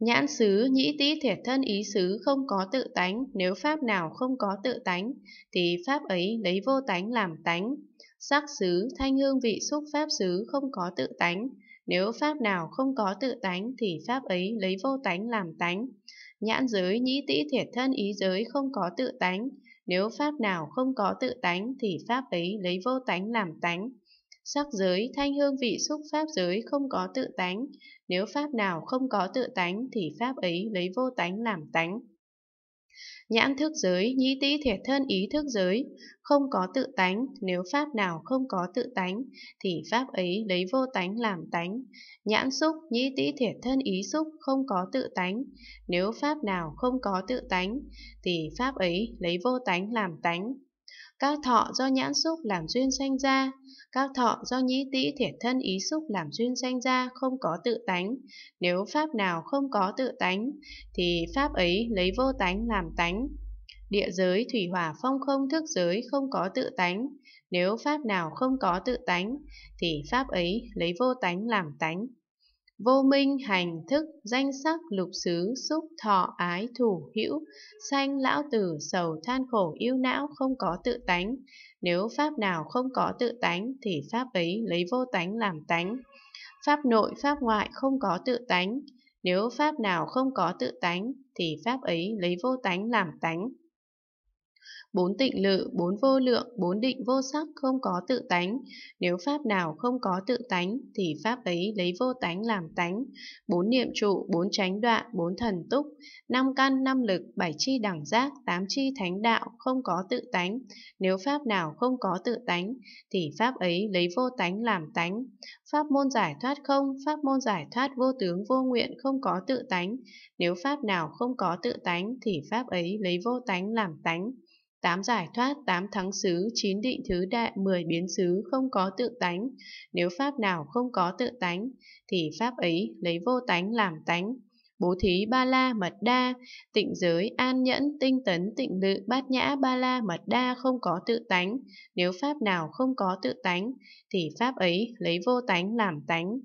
Nhãn xứ nhĩ tĩ thiệt thân ý xứ không có tự tánh, nếu pháp nào không có tự tánh, thì pháp ấy lấy vô tánh làm tánh. Sắc xứ thanh hương vị xúc pháp xứ không có tự tánh, nếu pháp nào không có tự tánh thì pháp ấy lấy vô tánh làm tánh. Nhãn giới nhĩ tĩ thiệt thân ý giới không có tự tánh, nếu pháp nào không có tự tánh thì pháp ấy lấy vô tánh làm tánh. Sắc giới, thanh hương vị xúc pháp giới không có tự tánh. Nếu pháp nào không có tự tánh thì pháp ấy lấy vô tánh làm tánh. Nhãn thức giới, nhĩ tĩ thể thân ý thức giới, không có tự tánh, nếu pháp nào không có tự tánh, thì pháp ấy lấy vô tánh làm tánh. Nhãn xúc, nhĩ tĩ thể thân ý xúc không có tự tánh, nếu pháp nào không có tự tánh, thì pháp ấy lấy vô tánh làm tánh. Các thọ do nhãn xúc làm duyên sanh ra, các thọ do nhĩ tĩ thể thân ý xúc làm duyên sanh ra không có tự tánh. Nếu pháp nào không có tự tánh, thì pháp ấy lấy vô tánh làm tánh. Địa giới, thủy hỏa, phong không, thức giới không có tự tánh. Nếu pháp nào không có tự tánh, thì pháp ấy lấy vô tánh làm tánh vô minh hành thức danh sắc lục xứ xúc thọ ái thủ hữu sanh lão tử sầu than khổ yêu não không có tự tánh nếu pháp nào không có tự tánh thì pháp ấy lấy vô tánh làm tánh pháp nội pháp ngoại không có tự tánh nếu pháp nào không có tự tánh thì pháp ấy lấy vô tánh làm tánh bốn tịnh lự, bốn vô lượng, bốn định vô sắc không có tự tánh. Nếu pháp nào không có tự tánh thì pháp ấy lấy vô tánh làm tánh. Bốn niệm trụ, bốn tránh đoạn, bốn thần túc, năm căn, năm lực, bảy chi đẳng giác, tám chi thánh đạo không có tự tánh. Nếu pháp nào không có tự tánh thì pháp ấy lấy vô tánh làm tánh. Pháp môn giải thoát không, pháp môn giải thoát vô tướng vô nguyện không có tự tánh. Nếu pháp nào không có tự tánh thì pháp ấy lấy vô tánh làm tánh tám giải thoát, tám thắng xứ, chín định thứ đệ, mười biến xứ không có tự tánh. Nếu pháp nào không có tự tánh, thì pháp ấy lấy vô tánh làm tánh. Bố thí ba la mật đa, tịnh giới, an nhẫn, tinh tấn, tịnh lự, bát nhã ba la mật đa không có tự tánh. Nếu pháp nào không có tự tánh, thì pháp ấy lấy vô tánh làm tánh.